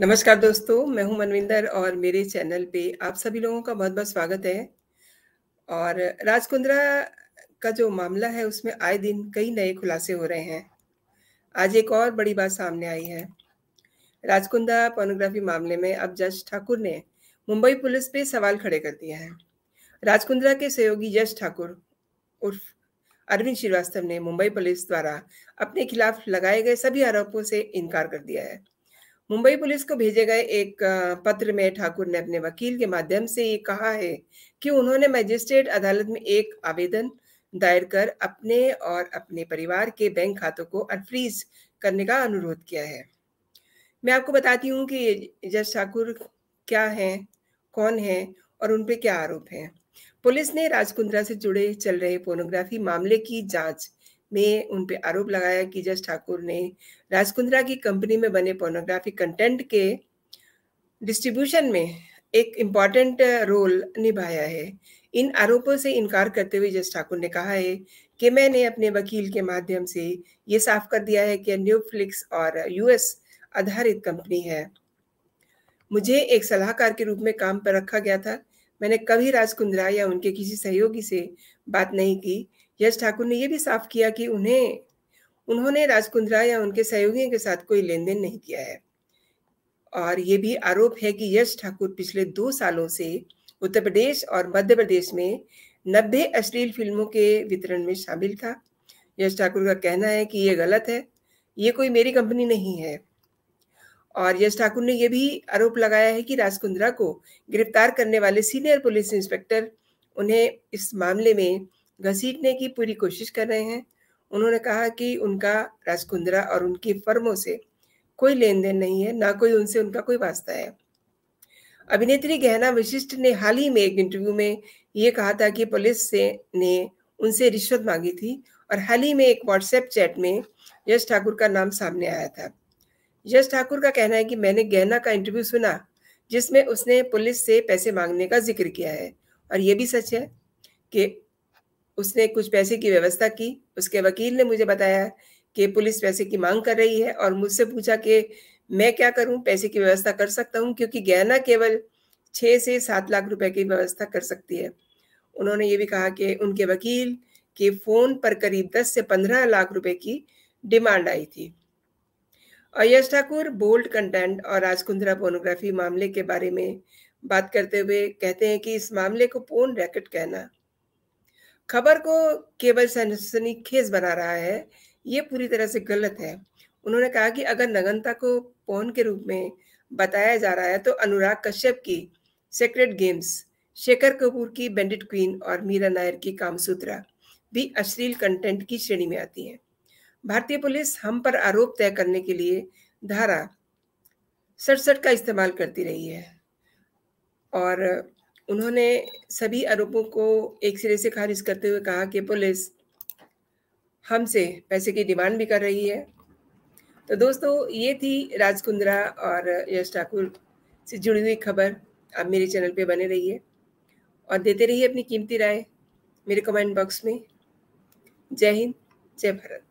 नमस्कार दोस्तों मैं हूं मनविंदर और मेरे चैनल पे आप सभी लोगों का बहुत बहुत स्वागत है और राजकुंद्रा का जो मामला है उसमें आए दिन कई नए खुलासे हो रहे हैं आज एक और बड़ी बात सामने आई है राजकुंद्रा पोर्नोग्राफी मामले में अब जज ठाकुर ने मुंबई पुलिस पे सवाल खड़े कर दिए हैं राजकुंद्रा के सहयोगी जज ठाकुर उर्फ अरविंद श्रीवास्तव ने मुंबई पुलिस द्वारा अपने खिलाफ लगाए गए सभी आरोपों से इनकार कर दिया है मुंबई पुलिस को भेजे गए एक पत्र में ठाकुर ने अपने वकील के माध्यम से ये कहा है कि उन्होंने मजिस्ट्रेट अदालत में एक आवेदन दायर कर अपने और अपने परिवार के बैंक खातों को अनफ्रीज करने का अनुरोध किया है मैं आपको बताती हूँ कि जज ठाकुर क्या हैं कौन हैं और उन पे क्या आरोप हैं पुलिस ने राजकुंद्रा से जुड़े चल रहे पोर्नोग्राफी मामले की जांच में उन पर आरोप लगाया कि जस ठाकुर ने राजकुंद्रा की कंपनी में बने पोर्नोग्राफिक कंटेंट के डिस्ट्रीब्यूशन में एक इम्पॉर्टेंट रोल निभाया है इन आरोपों से इनकार करते हुए जस ठाकुर ने कहा है कि मैंने अपने वकील के माध्यम से ये साफ कर दिया है कि न्यूफ्लिक्स और यूएस आधारित कंपनी है मुझे एक सलाहकार के रूप में काम पर रखा गया था मैंने कभी राजकुंद्रा या उनके किसी सहयोगी से बात नहीं की यश ठाकुर ने यह भी साफ किया कि उन्हें उन्होंने राजकुंद्रा या उनके सहयोगियों के साथ कोई लेन देन नहीं किया है और ये भी आरोप है कि यश ठाकुर पिछले दो सालों से उत्तर प्रदेश और मध्य प्रदेश में नब्बे अश्लील फिल्मों के वितरण में शामिल था यश ठाकुर का कहना है कि ये गलत है ये कोई मेरी कंपनी नहीं है और यश ठाकुर ने यह भी आरोप लगाया है कि राजकुंद्रा को गिरफ्तार करने वाले सीनियर पुलिस इंस्पेक्टर उन्हें इस मामले में घसीटने की पूरी कोशिश कर रहे हैं उन्होंने कहा कि उनका राजकुंद्रा और उनकी फर्मों से कोई लेन देन नहीं है ना कोई उनसे उनका कोई वास्ता है अभिनेत्री गहना विशिष्ट ने हाल ही में एक इंटरव्यू में ये कहा था कि पुलिस से ने उनसे रिश्वत मांगी थी और हाल ही में एक व्हाट्सएप चैट में यश ठाकुर का नाम सामने आया था यश ठाकुर का कहना है कि मैंने गहना का इंटरव्यू सुना जिसमें उसने पुलिस से पैसे मांगने का जिक्र किया है और ये भी सच है कि उसने कुछ पैसे की व्यवस्था की उसके वकील ने मुझे बताया कि पुलिस पैसे की मांग कर रही है और मुझसे पूछा कि मैं क्या करूं पैसे की व्यवस्था कर सकता हूं क्योंकि गहना केवल छः से सात लाख रुपए की व्यवस्था कर सकती है उन्होंने ये भी कहा कि उनके वकील के फ़ोन पर करीब दस से पंद्रह लाख रुपए की डिमांड आई थी और यश ठाकुर बोल्ड कंटेंट और राजकुंद्रा पोर्नोग्राफी मामले के बारे में बात करते हुए कहते हैं कि इस मामले को पोर्न रैकेट कहना खबर को केवल सनसनीखेज बना रहा है ये पूरी तरह से गलत है उन्होंने कहा कि अगर नगनता को पौन के रूप में बताया जा रहा है तो अनुराग कश्यप की सेक्रेट गेम्स शेखर कपूर की बैंडिट क्वीन और मीरा नायर की कामसूत्रा भी अश्लील कंटेंट की श्रेणी में आती है भारतीय पुलिस हम पर आरोप तय करने के लिए धारा सड़सठ का इस्तेमाल करती रही है और उन्होंने सभी आरोपों को एक सिरे से खारिज करते हुए कहा कि पुलिस हमसे पैसे की डिमांड भी कर रही है तो दोस्तों ये थी राजकुंद्रा और यश ठाकुर से जुड़ी हुई खबर आप मेरे चैनल पे बने रहिए और देते रहिए अपनी कीमती राय मेरे कमेंट बॉक्स में जय हिंद जय भारत